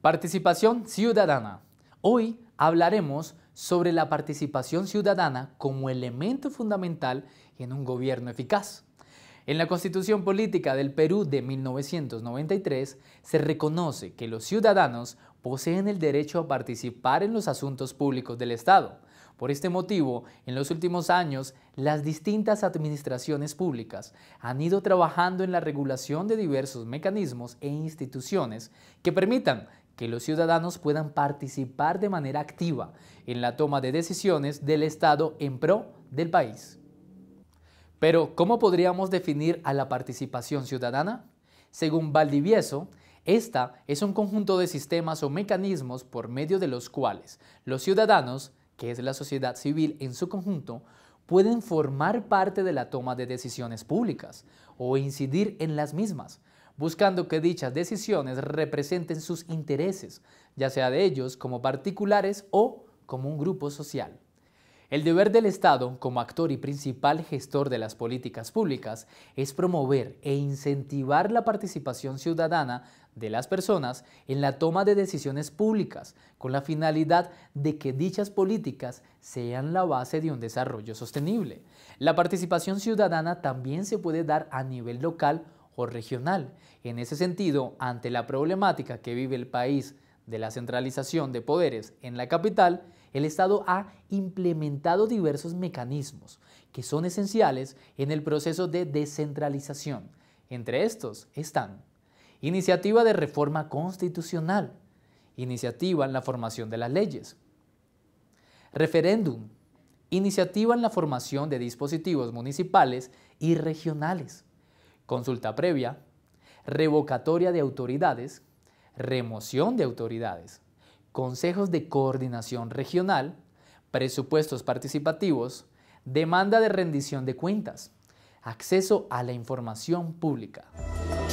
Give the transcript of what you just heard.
Participación ciudadana. Hoy hablaremos sobre la participación ciudadana como elemento fundamental en un gobierno eficaz. En la Constitución Política del Perú de 1993 se reconoce que los ciudadanos poseen el derecho a participar en los asuntos públicos del Estado. Por este motivo, en los últimos años, las distintas administraciones públicas han ido trabajando en la regulación de diversos mecanismos e instituciones que permitan que los ciudadanos puedan participar de manera activa en la toma de decisiones del Estado en pro del país. Pero, ¿cómo podríamos definir a la participación ciudadana? Según Valdivieso, esta es un conjunto de sistemas o mecanismos por medio de los cuales los ciudadanos, que es la sociedad civil en su conjunto, pueden formar parte de la toma de decisiones públicas o incidir en las mismas, buscando que dichas decisiones representen sus intereses, ya sea de ellos como particulares o como un grupo social. El deber del Estado, como actor y principal gestor de las políticas públicas, es promover e incentivar la participación ciudadana de las personas en la toma de decisiones públicas, con la finalidad de que dichas políticas sean la base de un desarrollo sostenible. La participación ciudadana también se puede dar a nivel local o regional. En ese sentido, ante la problemática que vive el país de la centralización de poderes en la capital, el Estado ha implementado diversos mecanismos que son esenciales en el proceso de descentralización. Entre estos están iniciativa de reforma constitucional, iniciativa en la formación de las leyes, referéndum, iniciativa en la formación de dispositivos municipales y regionales, consulta previa, revocatoria de autoridades, remoción de autoridades, consejos de coordinación regional, presupuestos participativos, demanda de rendición de cuentas, acceso a la información pública.